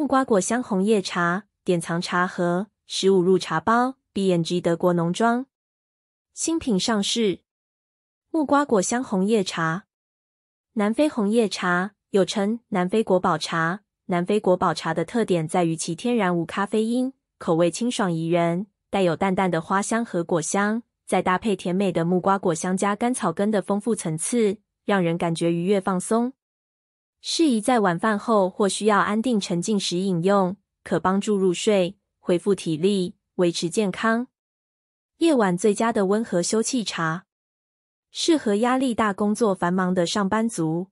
木瓜果香红叶茶典藏茶盒十五入茶包，BNG 德国农庄新品上市。木瓜果香红叶茶，南非红叶茶，又称南非国宝茶。南非国宝茶的特点在于其天然无咖啡因，口味清爽怡人，带有淡淡的花香和果香，再搭配甜美的木瓜果香加甘草根的丰富层次，让人感觉愉悦放松。适宜在晚饭后或需要安定沉静时饮用，可帮助入睡、恢复体力、维持健康。夜晚最佳的温和休憩茶，适合压力大、工作繁忙的上班族。